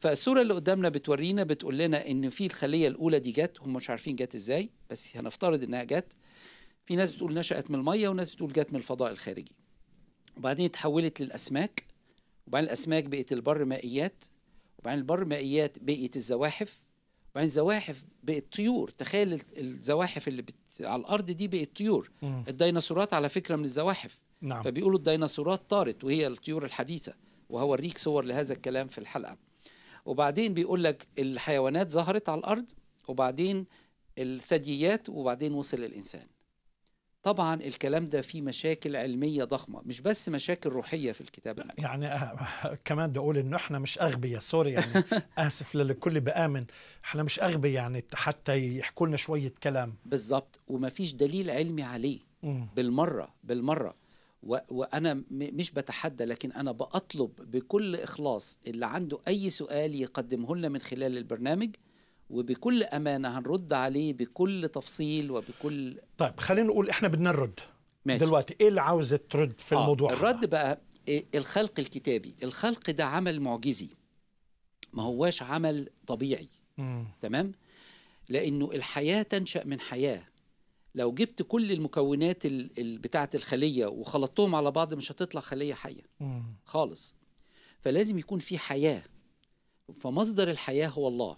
فالصوره اللي قدامنا بتورينا بتقول لنا ان في الخليه الاولى دي جت هم مش عارفين جت ازاي بس هنفترض انها جت في ناس بتقول نشات من الميه وناس بتقول جت من الفضاء الخارجي وبعدين اتحولت للاسماك وبعدين الاسماك بقت البر مائيات وبعدين البر مائيات بقت الزواحف وبعدين الزواحف بقت طيور تخيل الزواحف اللي بت... على الارض دي بقت طيور مم. الديناصورات على فكره من الزواحف نعم. فبيقولوا الديناصورات طارت وهي الطيور الحديثه وهوريك صور لهذا الكلام في الحلقه وبعدين بيقول لك الحيوانات ظهرت على الارض وبعدين الثدييات وبعدين وصل الانسان طبعا الكلام ده فيه مشاكل علمية ضخمة مش بس مشاكل روحية في الكتاب المقدس يعني أه كمان بدي أقول إنه إحنا مش أغبياء سوري يعني آسف للكل بآمن إحنا مش أغبياء يعني حتى يحكوا لنا شوية كلام بالظبط وما فيش دليل علمي عليه بالمرة بالمرة وانا مش بتحدى لكن انا بطلب بكل اخلاص اللي عنده اي سؤال يقدمه لنا من خلال البرنامج وبكل امانه هنرد عليه بكل تفصيل وبكل طيب خلينا نقول احنا بدنا نرد ماشي. دلوقتي ايه اللي عاوز ترد في آه الموضوع الرد بقى إيه الخلق الكتابي الخلق ده عمل معجزي ما هواش عمل طبيعي مم. تمام لانه الحياه تنشا من حياه لو جبت كل المكونات بتاعه الخليه وخلطتهم على بعض مش هتطلع خليه حيه خالص فلازم يكون في حياه فمصدر الحياه هو الله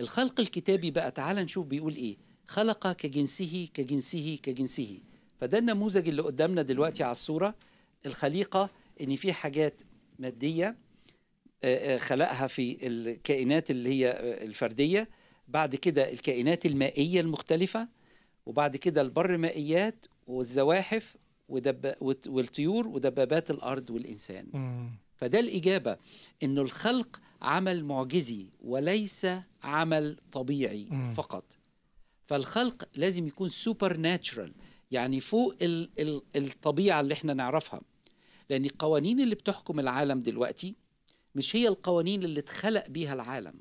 الخلق الكتابي بقى تعالى نشوف بيقول ايه خلق كجنسه كجنسه كجنسه فده النموذج اللي قدامنا دلوقتي على الصوره الخليقه ان في حاجات ماديه خلقها في الكائنات اللي هي الفرديه بعد كده الكائنات المائيه المختلفه وبعد كده البر مائيات والزواحف ودب والطيور ودبابات الارض والانسان مم. فده الاجابه انه الخلق عمل معجزي وليس عمل طبيعي مم. فقط فالخلق لازم يكون سوبر ناتشرال يعني فوق ال ال الطبيعه اللي احنا نعرفها لان القوانين اللي بتحكم العالم دلوقتي مش هي القوانين اللي اتخلق بيها العالم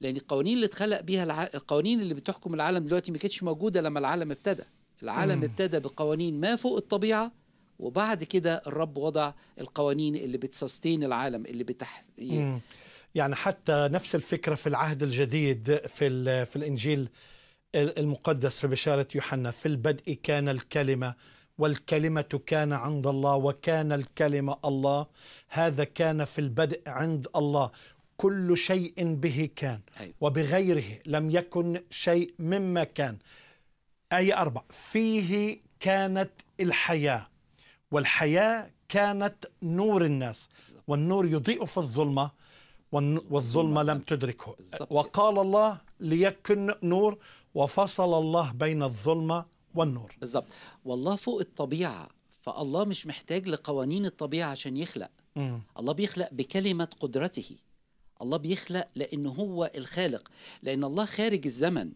لان القوانين اللي اتخلق بيها الع... القوانين اللي بتحكم العالم دلوقتي ما كانتش موجوده لما العالم ابتدى العالم مم. ابتدى بقوانين ما فوق الطبيعه وبعد كده الرب وضع القوانين اللي بتسستين العالم اللي بتح مم. يعني حتى نفس الفكره في العهد الجديد في في الانجيل المقدس في بشاره يوحنا في البدء كان الكلمه والكلمة كان عند الله وكان الكلمة الله هذا كان في البدء عند الله كل شيء به كان أيوة. وبغيره لم يكن شيء مما كان آية أربع فيه كانت الحياة والحياة كانت نور الناس والنور يضيء في الظلمة والظلمة لم تدركه وقال الله ليكن نور وفصل الله بين الظلمة والنور بالظبط والله فوق الطبيعة فالله مش محتاج لقوانين الطبيعة عشان يخلق الله بيخلق بكلمة قدرته الله بيخلق لأنه هو الخالق لأن الله خارج الزمن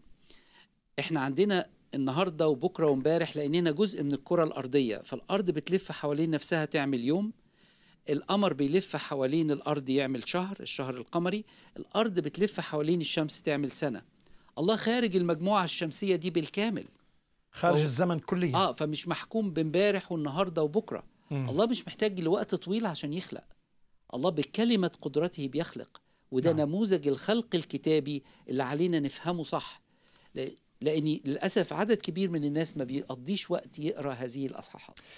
احنا عندنا النهارده وبكره وامبارح لاننا جزء من الكره الارضيه فالارض بتلف حوالين نفسها تعمل يوم القمر بيلف حوالين الارض يعمل شهر الشهر القمري الارض بتلف حوالين الشمس تعمل سنه الله خارج المجموعه الشمسيه دي بالكامل خارج أو... الزمن كليا اه فمش محكوم بامبارح والنهارده وبكره مم. الله مش محتاج لوقت طويل عشان يخلق الله بكلمه قدرته بيخلق وده نعم. نموذج الخلق الكتابي اللي علينا نفهمه صح لأن للأسف عدد كبير من الناس ما بيقضيش وقت يقرأ هذه الأصحاحات